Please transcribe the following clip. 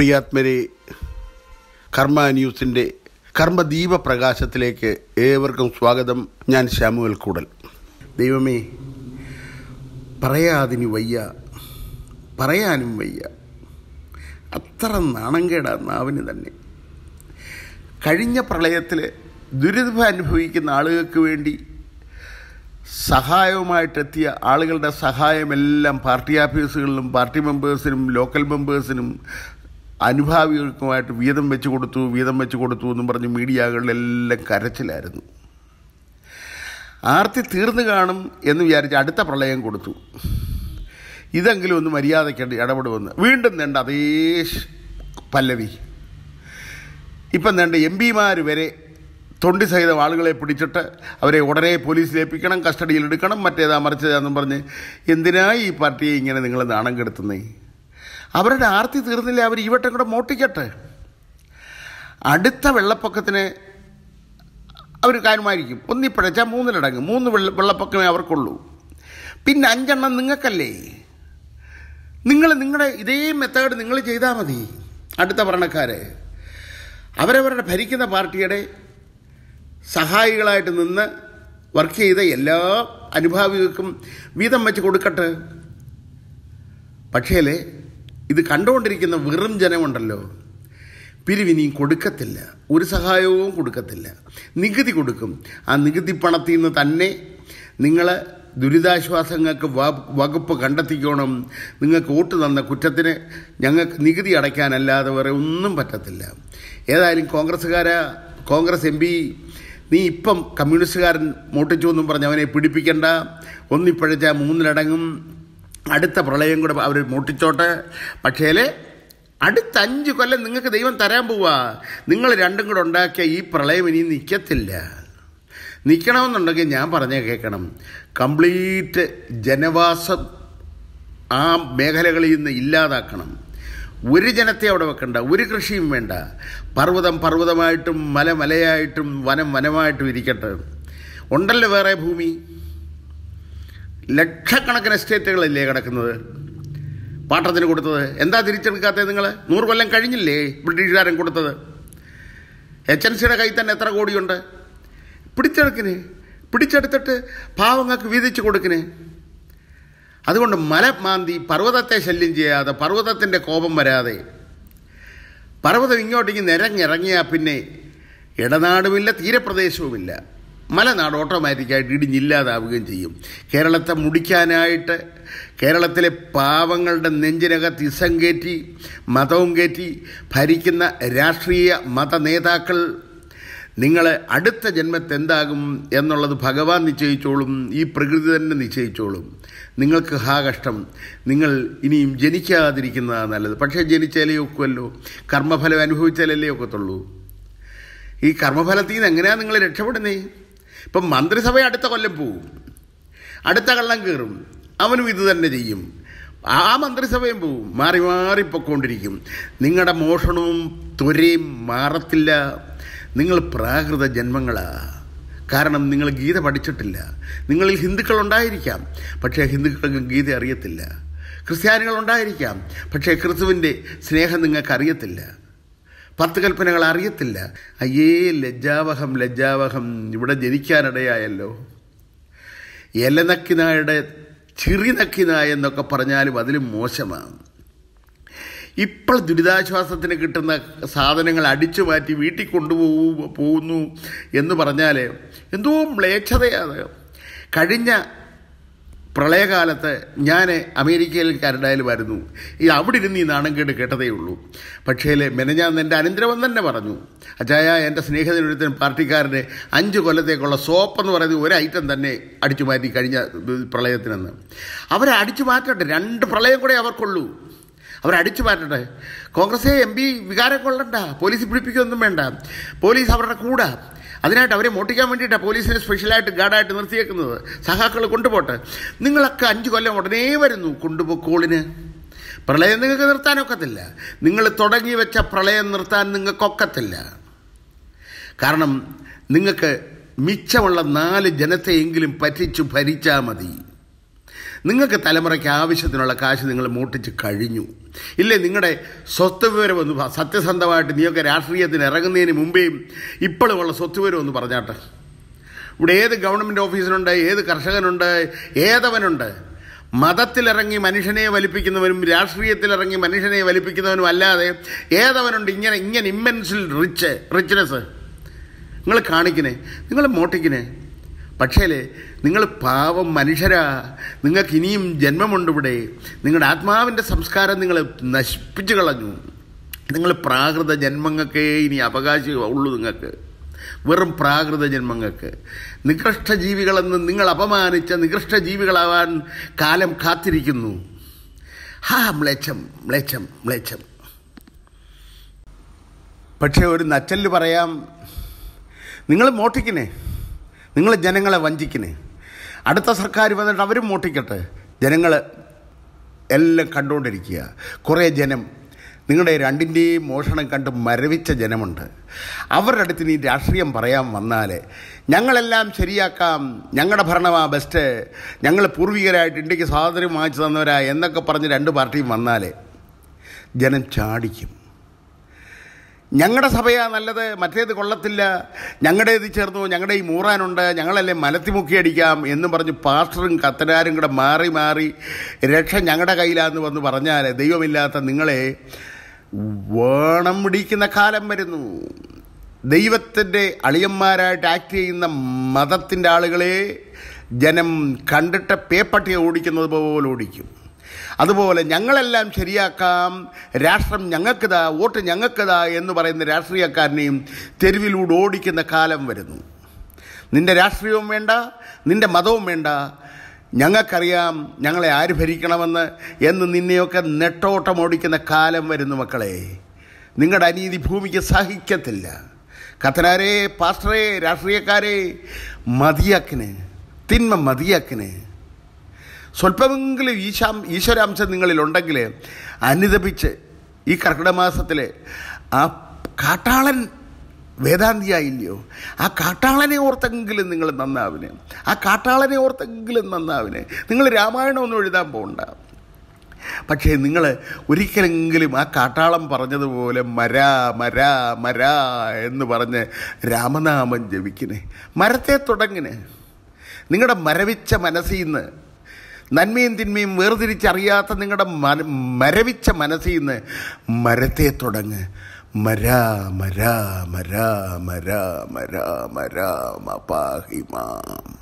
പ്രിയാത്മരെ കർമ്മ ന്യൂസിൻ്റെ കർമ്മദീപ പ്രകാശത്തിലേക്ക് ഏവർക്കും സ്വാഗതം ഞാൻ ശ്യാമുവൽ കൂടൽ ദൈവമേ പറയാതിന് വയ്യ പറയാനും വയ്യ അത്ര നാണംകേട നാവിന് തന്നെ കഴിഞ്ഞ പ്രളയത്തിൽ ദുരിതം അനുഭവിക്കുന്ന ആളുകൾക്ക് വേണ്ടി സഹായവുമായിട്ടെത്തിയ ആളുകളുടെ സഹായമെല്ലാം പാർട്ടി ഓഫീസുകളിലും പാർട്ടി മെമ്പേഴ്സിനും ലോക്കൽ മെമ്പേഴ്സിനും അനുഭാവികൾക്കുമായിട്ട് വീതം വെച്ച് കൊടുത്തു വീതം വെച്ച് കൊടുത്തു എന്നും പറഞ്ഞ് മീഡിയകളിലെല്ലാം കരച്ചിലായിരുന്നു ആർത്തി തീർന്നു കാണും എന്ന് വിചാരിച്ച് അടുത്ത പ്രളയം കൊടുത്തു ഇതെങ്കിലും ഒന്ന് മര്യാദയ്ക്ക് ഇടപെടുമെന്ന് വീണ്ടും നേണ്ട അതേ പല്ലവി ഇപ്പം നേണ്ട എം പിമാർ വരെ തൊണ്ടി സഹിതം ആളുകളെ പിടിച്ചിട്ട് അവരെ ഉടനെ പോലീസിൽ ഏൽപ്പിക്കണം കസ്റ്റഡിയിൽ എടുക്കണം മറ്റേതാ മറിച്ചതാന്നും പറഞ്ഞ് എന്തിനാ ഈ പാർട്ടിയെ ഇങ്ങനെ നിങ്ങൾ നാണം കെടുത്തുന്നേ അവരുടെ ആർത്തി തീർന്നില്ല അവർ ഈ വട്ടം കൂടെ മോട്ടിക്കട്ടെ അടുത്ത വെള്ളപ്പൊക്കത്തിന് അവർ കാര്യമായിരിക്കും ഒന്നി പിഴച്ചാൽ മൂന്നിലടങ്ങ് മൂന്ന് വെള്ള വെള്ളപ്പൊക്കമേ അവർക്കുള്ളൂ പിന്നെ അഞ്ചെണ്ണം നിങ്ങൾക്കല്ലേ നിങ്ങൾ നിങ്ങളുടെ ഇതേ മെത്തേഡ് നിങ്ങൾ ചെയ്താൽ മതി അടുത്ത ഭരണക്കാരെ അവരവരുടെ ഭരിക്കുന്ന പാർട്ടിയുടെ സഹായികളായിട്ട് നിന്ന് വർക്ക് ചെയ്ത എല്ലാ അനുഭാവികൾക്കും വീതം വെച്ച് കൊടുക്കട്ടെ പക്ഷേ ഇത് കണ്ടുകൊണ്ടിരിക്കുന്ന വെറും ജനമുണ്ടല്ലോ പിരിവിനിയും കൊടുക്കത്തില്ല ഒരു സഹായവും കൊടുക്കത്തില്ല നികുതി കൊടുക്കും ആ നികുതി പണത്തിൽ നിന്ന് തന്നെ നിങ്ങൾ ദുരിതാശ്വാസങ്ങൾക്ക് വകുപ്പ് കണ്ടെത്തിക്കണം നിങ്ങൾക്ക് വോട്ട് തന്ന കുറ്റത്തിന് ഞങ്ങൾക്ക് നികുതി അടയ്ക്കാനല്ലാതെ വേറെ ഒന്നും പറ്റത്തില്ല ഏതായാലും കോൺഗ്രസ്സുകാര കോൺഗ്രസ് എം പി നീ ഇപ്പം കമ്മ്യൂണിസ്റ്റുകാരൻ മോട്ടിച്ചു എന്നും പറഞ്ഞ് അവനെ പിടിപ്പിക്കേണ്ട ഒന്നിപ്പഴച്ച മൂന്നിലടങ്ങും അടുത്ത പ്രളയം കൂടെ അവർ മൂട്ടിച്ചോട്ടെ പക്ഷേ അടുത്ത അഞ്ച് കൊല്ലം നിങ്ങൾക്ക് ദൈവം തരാൻ പോവാ നിങ്ങൾ രണ്ടും കൂടെ ഉണ്ടാക്കിയ ഈ പ്രളയം ഇനി നിൽക്കത്തില്ല നിൽക്കണമെന്നുണ്ടെങ്കിൽ ഞാൻ പറഞ്ഞ കേൾക്കണം കംപ്ലീറ്റ് ജനവാസം ആ മേഖലകളിൽ നിന്ന് ഇല്ലാതാക്കണം ഒരു ജനത്തെ അവിടെ വെക്കണ്ട ഒരു കൃഷിയും വേണ്ട പർവ്വതം പർവ്വതമായിട്ടും മല മലയായിട്ടും വനം വനമായിട്ടും ഇരിക്കട്ടെ ഉണ്ടല്ലോ വേറെ ഭൂമി ലക്ഷക്കണക്കിന് എസ്റ്റേറ്റുകളല്ലേ കിടക്കുന്നത് പാട്ടത്തിന് കൊടുത്തത് എന്താ തിരിച്ചെടുക്കാത്തത് നിങ്ങൾ നൂറ് കൊല്ലം കഴിഞ്ഞില്ലേ ബ്രിട്ടീഷുകാരൻ കൊടുത്തത് എച്ച് എൻ സിയുടെ കയ്യിൽ തന്നെ എത്ര കോടിയുണ്ട് പിടിച്ചെടുക്കിന് പിടിച്ചെടുത്തിട്ട് പാവങ്ങൾക്ക് വീതിച്ചു കൊടുക്കിന് അതുകൊണ്ട് മലമാന്തി പർവ്വതത്തെ ശല്യം ചെയ്യാതെ പർവ്വതത്തിൻ്റെ കോപം വരാതെ പർവ്വതം ഇങ്ങോട്ടേക്ക് നിരങ്ങിറങ്ങിയാൽ പിന്നെ ഇടനാടുമില്ല തീരപ്രദേശവുമില്ല മലനാട് ഓട്ടോമാറ്റിക്കായിട്ട് ഇടിഞ്ഞില്ലാതാവുകയും ചെയ്യും കേരളത്തെ മുടിക്കാനായിട്ട് കേരളത്തിലെ പാവങ്ങളുടെ നെഞ്ചിനകത്ത് ഇസം കയറ്റി മതവും കയറ്റി ഭരിക്കുന്ന രാഷ്ട്രീയ മത നേതാക്കൾ നിങ്ങൾ അടുത്ത ജന്മത്തെന്താകും എന്നുള്ളത് ഭഗവാൻ നിശ്ചയിച്ചോളും ഈ പ്രകൃതി തന്നെ നിശ്ചയിച്ചോളും നിങ്ങൾക്ക് ഹാ കഷ്ടം നിങ്ങൾ ഇനിയും ജനിക്കാതിരിക്കുന്നതാണ് നല്ലത് പക്ഷേ ജനിച്ചാലേ ഒക്കുമല്ലോ കർമ്മഫലം അനുഭവിച്ചാലല്ലേ ഒക്കത്തുള്ളൂ ഈ കർമ്മഫലത്തിൽ നിന്ന് എങ്ങനെയാണ് നിങ്ങൾ രക്ഷപ്പെടുന്നേ ഇപ്പം മന്ത്രിസഭ അടുത്ത കൊല്ലം പോവും അടുത്ത കള്ളം കയറും അവനും ഇത് തന്നെ ചെയ്യും ആ മന്ത്രിസഭയും പോവും മാറി മാറി പൊക്കോണ്ടിരിക്കും നിങ്ങളുടെ മോഷണവും ത്വരയും മാറത്തില്ല നിങ്ങൾ പ്രാകൃത ജന്മങ്ങളാണ് കാരണം നിങ്ങൾ ഗീത പഠിച്ചിട്ടില്ല നിങ്ങളിൽ ഹിന്ദുക്കളുണ്ടായിരിക്കാം പക്ഷേ ഹിന്ദുക്കൾക്ക് ഗീത അറിയത്തില്ല ക്രിസ്ത്യാനികളുണ്ടായിരിക്കാം പക്ഷേ ക്രിസ്തുവിൻ്റെ സ്നേഹം നിങ്ങൾക്കറിയത്തില്ല പത്ത് കൽപ്പനകൾ അറിയത്തില്ല അയ്യേ ലജ്ജാവഹം ലജ്ജാവഹം ഇവിടെ ജനിക്കാനിടയായല്ലോ എലനക്കിനായുടെ നക്കിനായ എന്നൊക്കെ പറഞ്ഞാലും അതിലും മോശമാണ് ഇപ്പോൾ ദുരിതാശ്വാസത്തിന് കിട്ടുന്ന സാധനങ്ങൾ അടിച്ചു മാറ്റി വീട്ടിൽ കൊണ്ടുപോകും പോകുന്നു എന്ന് പറഞ്ഞാൽ എന്തോ മ്ലേച്ഛതയാണ് കഴിഞ്ഞ പ്രളയകാലത്ത് ഞാൻ അമേരിക്കയിൽ വരുന്നു ഇത് അവിടെ ഇരുന്ന് ഈ നാണം കേട്ട് കേട്ടതേ ഉള്ളൂ പക്ഷേ മെനഞ്ഞാന്ന് എൻ്റെ അനന്തരവൻ തന്നെ പറഞ്ഞു അച്ചായ എൻ്റെ സ്നേഹത്തിനൊരുത്തൻ പാർട്ടിക്കാരന് അഞ്ച് കൊല്ലത്തേക്കുള്ള സോപ്പ് എന്ന് പറയുന്നത് ഒരു ഐറ്റം തന്നെ അടിച്ചു മാറ്റി കഴിഞ്ഞ പ്രളയത്തിനെന്ന് അവരെ അടിച്ചു മാറ്റട്ടെ രണ്ട് പ്രളയം കൂടെ അവർക്കുള്ളൂ അവരടിച്ചു മാറ്റട്ടെ കോൺഗ്രസ് എം പി വികാരം കൊള്ളണ്ട പോലീസ് പിടിപ്പിക്കുകയൊന്നും വേണ്ട പോലീസ് അവരുടെ കൂടെ അതിനായിട്ട് അവരെ മോട്ടിക്കാൻ വേണ്ടിയിട്ടാണ് പോലീസിനെ സ്പെഷ്യലായിട്ട് ഗാർഡായിട്ട് നിർത്തിയേക്കുന്നത് സഹാക്കൾ കൊണ്ടുപോട്ടെ നിങ്ങളൊക്കെ അഞ്ച് കൊല്ലം ഉടനെ വരുന്നു കൊണ്ടുപോക്കോളിന് പ്രളയം നിങ്ങൾക്ക് നിർത്താനൊക്കത്തില്ല നിങ്ങൾ തുടങ്ങി വെച്ച പ്രളയം നിർത്താൻ നിങ്ങൾക്കൊക്കത്തില്ല കാരണം നിങ്ങൾക്ക് മിച്ചമുള്ള നാല് ജനത്തെയെങ്കിലും പറ്റിച്ചു ഭരിച്ചാൽ മതി നിങ്ങൾക്ക് തലമുറയ്ക്ക് ആവശ്യത്തിനുള്ള കാശ് നിങ്ങൾ മൂട്ടിച്ച് കഴിഞ്ഞു ഇല്ലേ നിങ്ങളുടെ സ്വത്ത് വിവരം ഒന്ന് സത്യസന്ധമായിട്ട് നീയൊക്കെ രാഷ്ട്രീയത്തിന് ഇറങ്ങുന്നതിന് മുമ്പേയും ഇപ്പോഴുമുള്ള സ്വത്ത് വിവരം ഒന്ന് പറഞ്ഞാട്ടെ ഇവിടെ ഏത് ഗവൺമെൻറ് ഓഫീസിനുണ്ട് ഏത് കർഷകനുണ്ട് ഏതവനുണ്ട് മതത്തിലിറങ്ങി മനുഷ്യനെ വലിപ്പിക്കുന്നവനും രാഷ്ട്രീയത്തിലിറങ്ങി മനുഷ്യനെ വലിപ്പിക്കുന്നവനും അല്ലാതെ ഏതവനുണ്ട് ഇങ്ങനെ ഇങ്ങനെ ഇമ്മൻസിൽ റിച്ച് റിച്ച്നെസ് നിങ്ങൾ കാണിക്കണേ നിങ്ങൾ മോട്ടിക്കണേ പക്ഷേ നിങ്ങൾ പാവം മനുഷ്യരാ നിങ്ങൾക്ക് ഇനിയും ജന്മമുണ്ടിവിടെ നിങ്ങളുടെ ആത്മാവിൻ്റെ സംസ്കാരം നിങ്ങൾ നശിപ്പിച്ചു കളഞ്ഞു നിങ്ങൾ പ്രാകൃത ജന്മങ്ങൾക്കേ ഇനി അവകാശമുള്ളൂ ഉള്ളൂ നിങ്ങൾക്ക് വെറും പ്രാകൃത ജന്മങ്ങൾക്ക് നികൃഷ്ട ജീവികളെന്ന് നിങ്ങൾ അപമാനിച്ച നികൃഷ്ട ജീവികളാവാൻ കാലം കാത്തിരിക്കുന്നു ഹാ മ്ലേച്ഛം മ്ലേച്ഛം മ്ലേച്ഛം പക്ഷേ ഒരു നച്ചല് പറയാം നിങ്ങൾ മോട്ടിക്കിനെ നിങ്ങൾ ജനങ്ങളെ വഞ്ചിക്കുന്നേ അടുത്ത സർക്കാർ വന്നിട്ട് അവരും മോട്ടിക്കട്ടെ ജനങ്ങൾ എല്ലാം കണ്ടുകൊണ്ടിരിക്കുക കുറേ ജനം നിങ്ങളുടെ രണ്ടിൻ്റെയും മോഷണം കണ്ട് മരവിച്ച ജനമുണ്ട് അവരുടെ അടുത്ത് നീ രാഷ്ട്രീയം പറയാൻ വന്നാൽ ഞങ്ങളെല്ലാം ശരിയാക്കാം ഞങ്ങളുടെ ഭരണമാ ബെസ്റ്റ് ഞങ്ങൾ പൂർവികരായിട്ട് ഇന്ത്യക്ക് സ്വാതന്ത്ര്യം വാങ്ങിച്ചു തന്നവരാ എന്നൊക്കെ പറഞ്ഞ് രണ്ട് പാർട്ടിയും വന്നാൽ ജനം ചാടിക്കും ഞങ്ങളുടെ സഭയാ നല്ലത് മറ്റേത് കൊള്ളത്തില്ല ഞങ്ങളുടെ ഇത് ചേർന്നു ഞങ്ങളുടെ ഈ മൂറാനുണ്ട് ഞങ്ങളല്ലേ മലത്തിമുക്കി അടിക്കാം എന്ന് പറഞ്ഞ് പാസ്റ്ററും കത്തനാരും കൂടെ മാറി മാറി രക്ഷ ഞങ്ങളുടെ കയ്യിലാന്ന് വന്ന് പറഞ്ഞാൽ ദൈവമില്ലാത്ത നിങ്ങളെ വേണം പിടിക്കുന്ന കാലം വരുന്നു ദൈവത്തിൻ്റെ അളിയന്മാരായിട്ട് ആക്ട് ചെയ്യുന്ന മതത്തിൻ്റെ ആളുകളെ ജനം കണ്ടിട്ട് പേപ്പട്ടിയെ ഓടിക്കുന്നത് പോലെ ഓടിക്കും അതുപോലെ ഞങ്ങളെല്ലാം ശരിയാക്കാം രാഷ്ട്രം ഞങ്ങൾക്കതാ വോട്ട് ഞങ്ങൾക്കതാ എന്ന് പറയുന്ന രാഷ്ട്രീയക്കാരനെയും തെരുവിലൂടെ ഓടിക്കുന്ന കാലം വരുന്നു നിൻ്റെ രാഷ്ട്രീയവും വേണ്ട നിൻ്റെ മതവും വേണ്ട ഞങ്ങൾക്കറിയാം ഞങ്ങളെ ആര് ഭരിക്കണമെന്ന് എന്ന് നിന്നെയൊക്കെ നെട്ടോട്ടം ഓടിക്കുന്ന കാലം വരുന്നു മക്കളെ നിങ്ങളുടെ അനീതി ഭൂമിക്ക് സഹിക്കത്തില്ല കത്തനാരെ പാസ്റ്ററെ രാഷ്ട്രീയക്കാരെ മതിയാക്കിന് തിന്മ മതിയാക്കിന് സ്വല്പമെങ്കിലും ഈശാം ഈശ്വരാംശം നിങ്ങളിലുണ്ടെങ്കിൽ അനുദപിച്ച് ഈ കർക്കിടമാസത്തിലെ ആ കാട്ടാളൻ വേദാന്തിയായില്ലയോ ആ കാട്ടാളനെ ഓർത്തെങ്കിലും നിങ്ങൾ നന്നാവിന് ആ കാട്ടാളനെ ഓർത്തെങ്കിലും നന്നാവിന് നിങ്ങൾ രാമായണം ഒന്നും എഴുതാൻ പോകണ്ട പക്ഷേ നിങ്ങൾ ഒരിക്കലെങ്കിലും ആ കാട്ടാളം പറഞ്ഞതുപോലെ മരാ മരാ മരാ എന്ന് പറഞ്ഞ് രാമനാമം ജപിക്കണേ മരത്തെ തുടങ്ങിന് നിങ്ങളുടെ മരവിച്ച മനസ്സിൽ നിന്ന് നന്മയും തിന്മയും വേർതിരിച്ചറിയാത്ത നിങ്ങളുടെ മന മരവിച്ച മനസ്സിൽ നിന്ന് മരത്തെ തുടങ്ങ് മര മര മര മര മര മരാ മപാഹിമാം